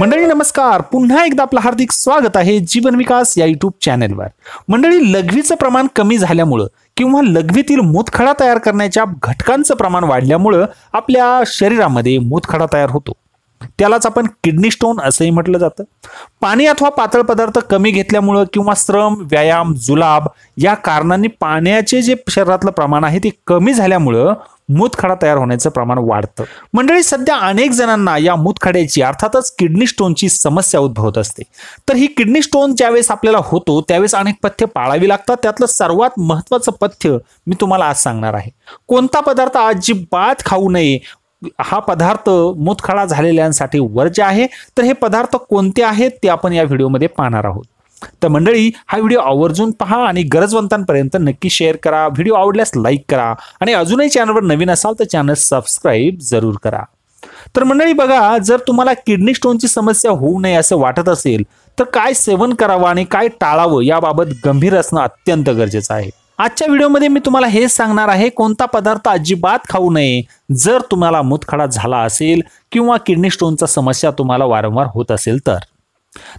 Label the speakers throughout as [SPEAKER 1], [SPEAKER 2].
[SPEAKER 1] मंडळी नमस्कार पुन्हा एकदा आपलं हार्दिक स्वागत आहे जीवन विकास या युट्यूब चॅनेलवर मंडळी लघवीचं प्रमाण कमी झाल्यामुळं किंवा लघवीतील मोतखडा तयार करण्याच्या घटकांचं प्रमाण वाढल्यामुळं आपल्या शरीरामध्ये मोतखडा तयार होतो त्यालाच आपण किडनी स्टोन असंही म्हटलं जातं पाणी अथवा पातळ पदार्थ कमी घेतल्यामुळं किंवा श्रम व्यायाम जुलाब या कारणांनी पाण्याचे जे शरीरातलं प्रमाण आहे ते कमी झाल्यामुळं मूतखडा तयार होण्याचं प्रमाण वाढतं मंडळी सध्या अनेक जणांना या मूतखड्याची अर्थातच किडनी स्टोनची समस्या उद्भवत असते तर ही किडनी स्टोन ज्यावेळेस आपल्याला होतो त्यावेळेस अनेक पथ्य पाळावी लागतात त्यातलं सर्वात महत्त्वाचं पथ्य मी तुम्हाला आज सांगणार आहे कोणता पदार्थ अजिबात खाऊ नये हा पदार्थ मुतखडा झालेल्यांसाठी वर्ज आहे तर हे पदार्थ कोणते आहेत ते आपण या व्हिडिओमध्ये पाहणार आहोत तर मंडळी हा व्हिडिओ आवर्जून पहा आणि गरजवंतांपर्यंत नक्की शेअर करा व्हिडिओ आवडल्यास लाईक करा आणि अजूनही चॅनलवर नवीन असाल तर चॅनल सबस्क्राईब जरूर करा तर मंडळी बघा जर तुम्हाला किडनी स्टोनची समस्या होऊ नये असं वाटत असेल तर काय सेवन करावं आणि काय टाळावं याबाबत गंभीर असणं अत्यंत गरजेचं आहे आजच्या व्हिडिओमध्ये मी तुम्हाला हेच सांगणार आहे कोणता पदार्थ अजिबात खाऊ नये जर तुम्हाला मुतखडा झाला असेल किंवा किडनी स्टोनचा समस्या तुम्हाला वारंवार होत असेल तर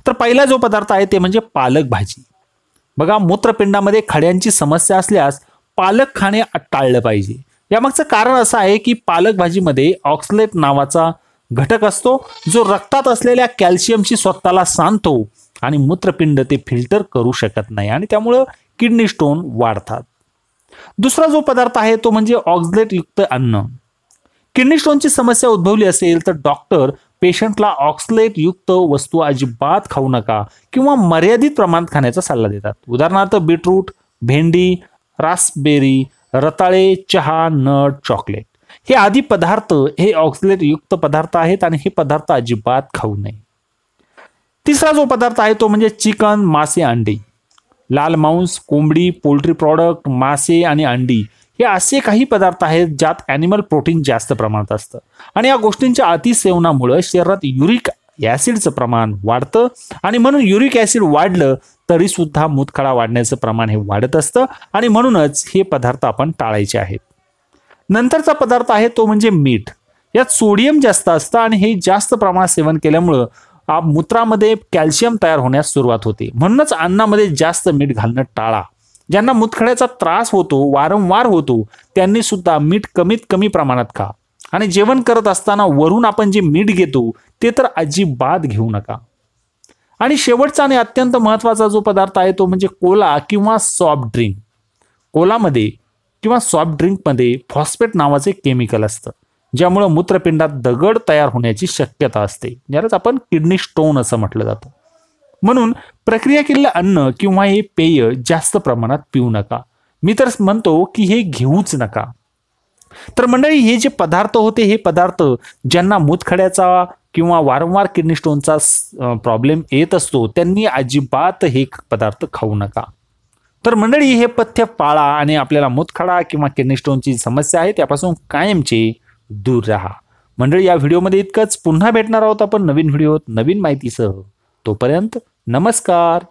[SPEAKER 1] तर पहिला जो पदार्थ आहे ते म्हणजे पालक भाजी बघा मूत्रपिंडामध्ये खड्यांची समस्या असल्यास पालक खाणे टाळलं पाहिजे यामागचं कारण असं आहे की पालक भाजीमध्ये ऑक्सलेट नावाचा घटक असतो जो रक्तात असलेल्या कॅल्शियमची स्वतःला सांधतो आणि मूत्रपिंड ते फिल्टर करू शकत नाही आणि त्यामुळं किडनी स्टोन वाढतात दुसरा जो पदार्थ आहे तो म्हणजे युक्त अन्न किडनी स्टोनची समस्या उद्भवली असेल तर डॉक्टर पेशंटला ऑक्सलेटयुक्त वस्तू अजिबात खाऊ नका किंवा मर्यादित प्रमाणात खाण्याचा सल्ला देतात उदाहरणार्थ बीटरूट भेंडी रासबेरी रताळे चहा नट चॉकलेट हे आदी पदार्थ हे ऑक्सलेटयुक्त पदार्थ आहेत आणि हे पदार्थ अजिबात खाऊ नये तिसरा जो पदार्थ आहे तो म्हणजे चिकन मासे अंडी लाल मांस कोंबडी पोल्ट्री प्रॉडक्ट मासे आणि अंडी हे असे काही पदार्थ आहेत ज्यात ॲनिमल प्रोटीन जास्त प्रमाणात असतं आणि या गोष्टींच्या अतिसेवनामुळं शरीरात युरिक ॲसिडचं प्रमाण वाढतं आणि म्हणून युरिक ॲसिड वाढलं तरीसुद्धा मूतखडा वाढण्याचं प्रमाण हे वाढत असतं आणि म्हणूनच हे पदार्थ आपण टाळायचे आहेत नंतरचा पदार्थ आहे तो म्हणजे मीठ यात सोडियम जास्त असतं आणि हे जास्त प्रमाणात सेवन केल्यामुळं मूत्रामध्ये कॅल्शियम तयार होण्यास सुरुवात होते म्हणूनच अन्नामध्ये जास्त मीठ घालणं टाळा ज्यांना मुतखड्याचा त्रास होतो वारंवार होतो त्यांनी सुद्धा मीठ कमीत कमी प्रमाणात खा आणि जेवण करत असताना वरून आपण जे मीठ घेतो ते तर अजिबात घेऊ नका आणि शेवटचा आणि अत्यंत महत्त्वाचा जो पदार्थ आहे तो म्हणजे कोला किंवा सॉफ्ट ड्रिंक कोलामध्ये किंवा सॉफ्ट ड्रिंकमध्ये फॉस्फेट नावाचे केमिकल असतं ज्यामुळे मूत्रपिंडात दगड तयार होण्याची शक्यता असते यालाच आपण किडनी स्टोन असं म्हटलं जातं म्हणून प्रक्रिया केलेलं अन्न किंवा हे पेय जास्त प्रमाणात पिऊ नका मी तर म्हणतो की हे घेऊच नका तर मंडळी हे जे पदार्थ होते हे पदार्थ ज्यांना मूतखड्याचा किंवा वारंवार किडनी स्टोनचा प्रॉब्लेम येत असतो त्यांनी अजिबात हे पदार्थ खाऊ नका तर मंडळी हे पथ्य पाळा आणि आपल्याला मूतखडा किंवा किडनी स्टोनची समस्या आहे त्यापासून कायमची दूर राहा मंडळी या व्हिडिओमध्ये इतकंच पुन्हा भेटणार आहोत आपण नवीन व्हिडिओत नवीन माहितीसह तोपर्यंत नमस्कार